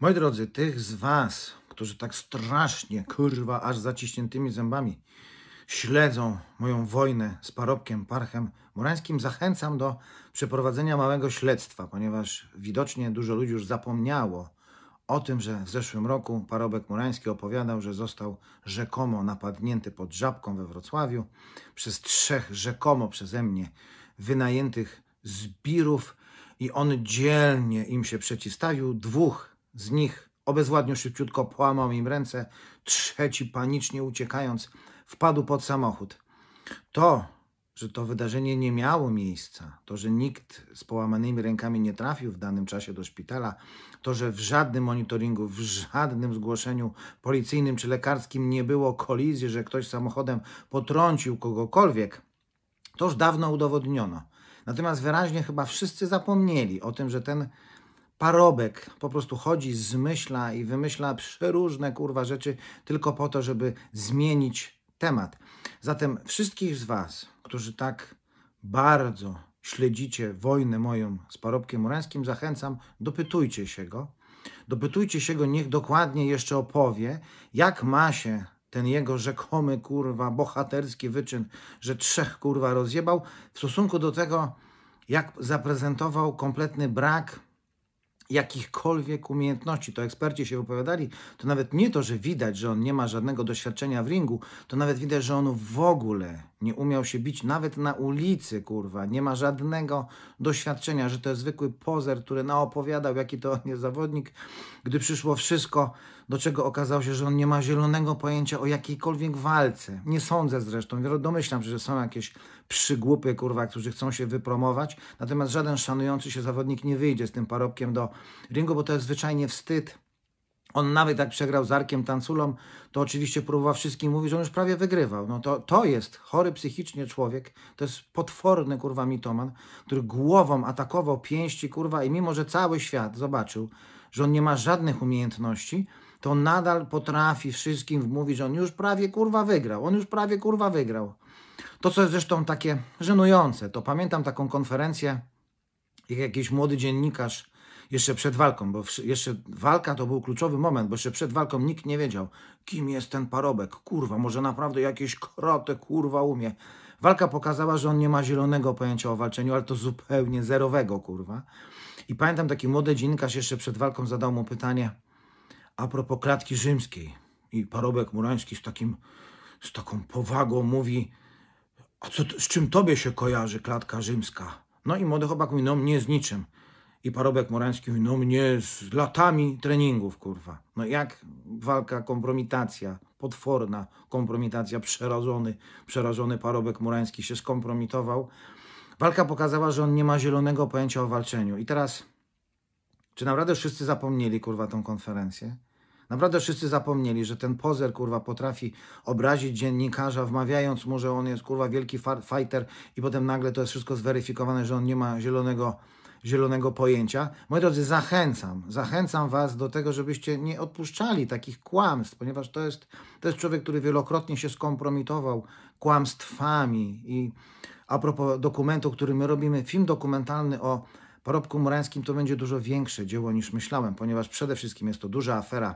Moi drodzy, tych z Was, którzy tak strasznie, kurwa, aż zaciśniętymi zębami śledzą moją wojnę z parobkiem, parchem Morańskim, zachęcam do przeprowadzenia małego śledztwa, ponieważ widocznie dużo ludzi już zapomniało o tym, że w zeszłym roku parobek Morański opowiadał, że został rzekomo napadnięty pod żabką we Wrocławiu przez trzech rzekomo przeze mnie wynajętych zbirów i on dzielnie im się przeciwstawił. Dwóch z nich obezwładnił szybciutko, połamał im ręce. Trzeci, panicznie uciekając, wpadł pod samochód. To, że to wydarzenie nie miało miejsca, to, że nikt z połamanymi rękami nie trafił w danym czasie do szpitala, to, że w żadnym monitoringu, w żadnym zgłoszeniu policyjnym czy lekarskim nie było kolizji, że ktoś samochodem potrącił kogokolwiek, to już dawno udowodniono. Natomiast wyraźnie chyba wszyscy zapomnieli o tym, że ten parobek po prostu chodzi, zmyśla i wymyśla przeróżne kurwa rzeczy tylko po to, żeby zmienić temat. Zatem wszystkich z Was, którzy tak bardzo śledzicie wojnę moją z parobkiem urańskim, zachęcam, dopytujcie się go. Dopytujcie się go, niech dokładnie jeszcze opowie, jak ma się ten jego rzekomy, kurwa, bohaterski wyczyn, że trzech, kurwa, rozjebał, w stosunku do tego, jak zaprezentował kompletny brak jakichkolwiek umiejętności. To eksperci się wypowiadali, to nawet nie to, że widać, że on nie ma żadnego doświadczenia w ringu, to nawet widać, że on w ogóle nie umiał się bić nawet na ulicy, kurwa. Nie ma żadnego doświadczenia, że to jest zwykły pozer, który naopowiadał, jaki to on jest zawodnik, gdy przyszło wszystko, do czego okazało się, że on nie ma zielonego pojęcia o jakiejkolwiek walce. Nie sądzę zresztą, domyślam się, że są jakieś przygłupy, kurwa, którzy chcą się wypromować, natomiast żaden szanujący się zawodnik nie wyjdzie z tym parobkiem do ringu, bo to jest zwyczajnie wstyd on nawet jak przegrał z Arkiem Tanculą, to oczywiście próbował wszystkim mówić, że on już prawie wygrywał. No to, to jest chory psychicznie człowiek, to jest potworny kurwa mitoman, który głową atakował pięści kurwa i mimo, że cały świat zobaczył, że on nie ma żadnych umiejętności, to nadal potrafi wszystkim wmówić, że on już prawie kurwa wygrał, on już prawie kurwa wygrał. To, co jest zresztą takie żenujące, to pamiętam taką konferencję, jak jakiś młody dziennikarz jeszcze przed walką, bo jeszcze walka to był kluczowy moment, bo jeszcze przed walką nikt nie wiedział, kim jest ten parobek. Kurwa, może naprawdę jakieś krotek, kurwa, umie. Walka pokazała, że on nie ma zielonego pojęcia o walczeniu, ale to zupełnie zerowego, kurwa. I pamiętam, taki młody dziennikarz jeszcze przed walką zadał mu pytanie a propos klatki rzymskiej. I parobek murański z takim, z taką powagą mówi, a co, z czym tobie się kojarzy klatka rzymska? No i młody chłopak mówi, no nie z niczym. I Parobek Morański mówi, no mnie z latami treningów, kurwa. No jak walka, kompromitacja, potworna kompromitacja, przerażony, przerażony Parobek Morański się skompromitował. Walka pokazała, że on nie ma zielonego pojęcia o walczeniu. I teraz, czy naprawdę wszyscy zapomnieli, kurwa, tą konferencję? Naprawdę wszyscy zapomnieli, że ten pozer, kurwa, potrafi obrazić dziennikarza, wmawiając mu, że on jest, kurwa, wielki fighter i potem nagle to jest wszystko zweryfikowane, że on nie ma zielonego zielonego pojęcia. Moi drodzy, zachęcam, zachęcam Was do tego, żebyście nie odpuszczali takich kłamstw, ponieważ to jest, to jest człowiek, który wielokrotnie się skompromitował kłamstwami. I a propos dokumentu, który my robimy, film dokumentalny o Parobku Murańskim to będzie dużo większe dzieło niż myślałem, ponieważ przede wszystkim jest to duża afera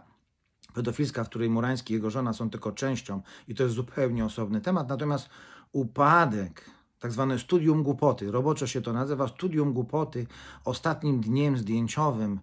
pedofilska, w której Murański i jego żona są tylko częścią i to jest zupełnie osobny temat. Natomiast upadek tak zwane studium głupoty. Roboczo się to nazywa studium głupoty. Ostatnim dniem zdjęciowym,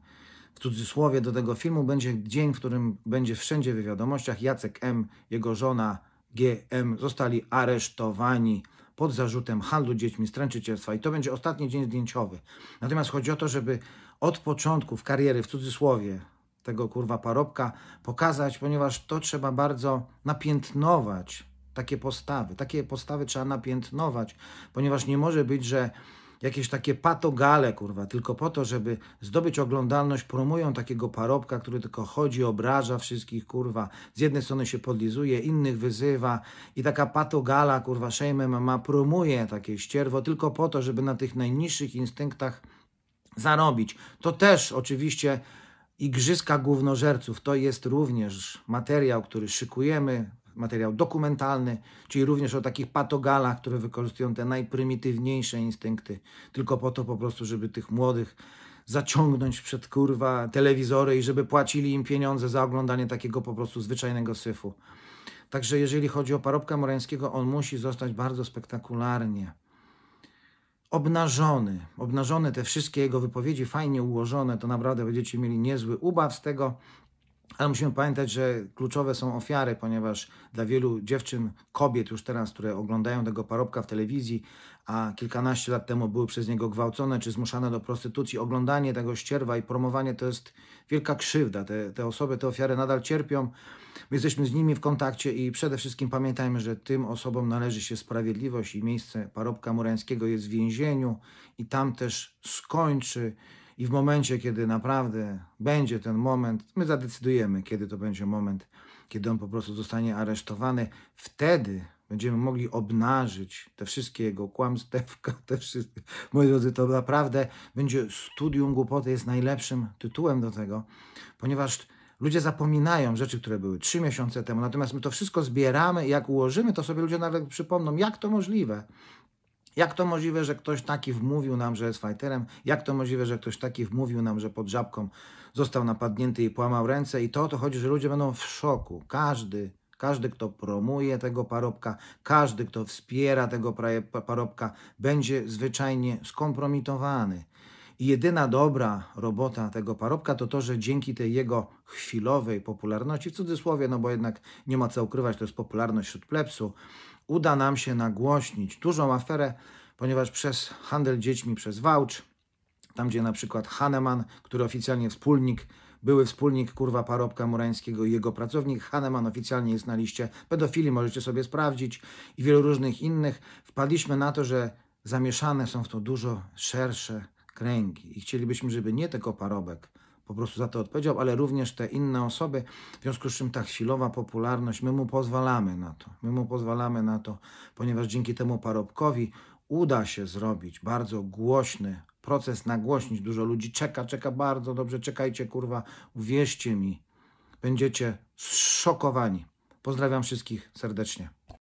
w cudzysłowie, do tego filmu będzie dzień, w którym będzie wszędzie w wiadomościach Jacek M., jego żona GM zostali aresztowani pod zarzutem handlu dziećmi, stręczycielstwa i to będzie ostatni dzień zdjęciowy. Natomiast chodzi o to, żeby od początku w kariery, w cudzysłowie, tego kurwa parobka pokazać, ponieważ to trzeba bardzo napiętnować takie postawy. Takie postawy trzeba napiętnować, ponieważ nie może być, że jakieś takie patogale, kurwa, tylko po to, żeby zdobyć oglądalność, promują takiego parobka, który tylko chodzi, obraża wszystkich, kurwa. Z jednej strony się podlizuje, innych wyzywa i taka patogala, kurwa, szejmem ma, promuje takie ścierwo tylko po to, żeby na tych najniższych instynktach zarobić. To też oczywiście Igrzyska Głównożerców to jest również materiał, który szykujemy, materiał dokumentalny, czyli również o takich patogalach, które wykorzystują te najprymitywniejsze instynkty, tylko po to po prostu, żeby tych młodych zaciągnąć przed kurwa telewizory i żeby płacili im pieniądze za oglądanie takiego po prostu zwyczajnego syfu. Także jeżeli chodzi o parobka Morańskiego, on musi zostać bardzo spektakularnie obnażony. Obnażone te wszystkie jego wypowiedzi, fajnie ułożone, to naprawdę będziecie mieli niezły ubaw z tego. Ale musimy pamiętać, że kluczowe są ofiary, ponieważ dla wielu dziewczyn, kobiet już teraz, które oglądają tego parobka w telewizji, a kilkanaście lat temu były przez niego gwałcone czy zmuszane do prostytucji, oglądanie tego ścierwa i promowanie to jest wielka krzywda. Te, te osoby, te ofiary nadal cierpią. My jesteśmy z nimi w kontakcie i przede wszystkim pamiętajmy, że tym osobom należy się sprawiedliwość i miejsce parobka Murańskiego jest w więzieniu i tam też skończy i w momencie, kiedy naprawdę będzie ten moment, my zadecydujemy, kiedy to będzie moment, kiedy on po prostu zostanie aresztowany, wtedy będziemy mogli obnażyć te wszystkie jego kłamstewka, te wszystkie. Moi drodzy, to naprawdę będzie studium głupoty, jest najlepszym tytułem do tego, ponieważ ludzie zapominają rzeczy, które były trzy miesiące temu, natomiast my to wszystko zbieramy i jak ułożymy, to sobie ludzie nawet przypomną, jak to możliwe, jak to możliwe, że ktoś taki wmówił nam, że jest fighterem? Jak to możliwe, że ktoś taki wmówił nam, że pod żabką został napadnięty i połamał ręce? I to o to chodzi, że ludzie będą w szoku. Każdy, każdy, kto promuje tego parobka, każdy, kto wspiera tego parobka, będzie zwyczajnie skompromitowany. I jedyna dobra robota tego parobka to to, że dzięki tej jego chwilowej popularności, w cudzysłowie, no bo jednak nie ma co ukrywać, to jest popularność wśród plepsu, uda nam się nagłośnić dużą aferę, ponieważ przez handel dziećmi, przez Wałcz, tam gdzie na przykład Haneman, który oficjalnie wspólnik, były wspólnik kurwa parobka Murańskiego i jego pracownik Haneman oficjalnie jest na liście pedofili, możecie sobie sprawdzić i wielu różnych innych, wpadliśmy na to, że zamieszane są w to dużo szersze kręgi i chcielibyśmy, żeby nie tylko parobek, po prostu za to odpowiedział, ale również te inne osoby, w związku z czym ta chwilowa popularność, my mu pozwalamy na to. My mu pozwalamy na to, ponieważ dzięki temu parobkowi uda się zrobić bardzo głośny proces, nagłośnić. Dużo ludzi czeka, czeka bardzo dobrze, czekajcie kurwa, uwierzcie mi, będziecie zszokowani. Pozdrawiam wszystkich serdecznie.